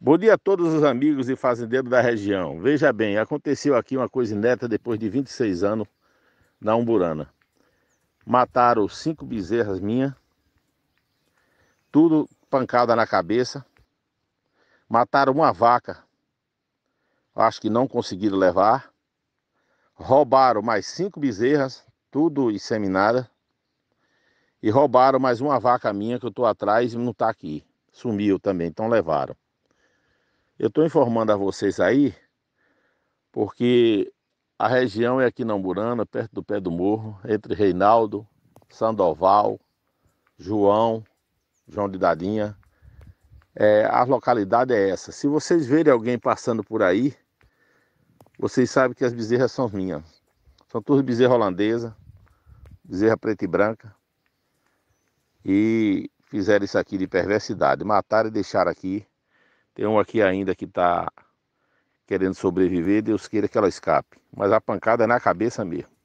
Bom dia a todos os amigos e fazendeiros da região. Veja bem, aconteceu aqui uma coisa neta depois de 26 anos na Umburana. Mataram cinco bezerras minhas, tudo pancada na cabeça. Mataram uma vaca, acho que não conseguiram levar. Roubaram mais cinco bezerras, tudo inseminada. E roubaram mais uma vaca minha que eu estou atrás e não está aqui. Sumiu também, então levaram. Eu estou informando a vocês aí, porque a região é aqui na Amburana, perto do pé do morro, entre Reinaldo, Sandoval, João, João de Dadinha. É, a localidade é essa. Se vocês verem alguém passando por aí, vocês sabem que as bezerras são minhas. São todas bezerra holandesa, bezerra preta e branca. E fizeram isso aqui de perversidade. Mataram e deixaram aqui tem um aqui ainda que está querendo sobreviver, Deus queira que ela escape. Mas a pancada é na cabeça mesmo.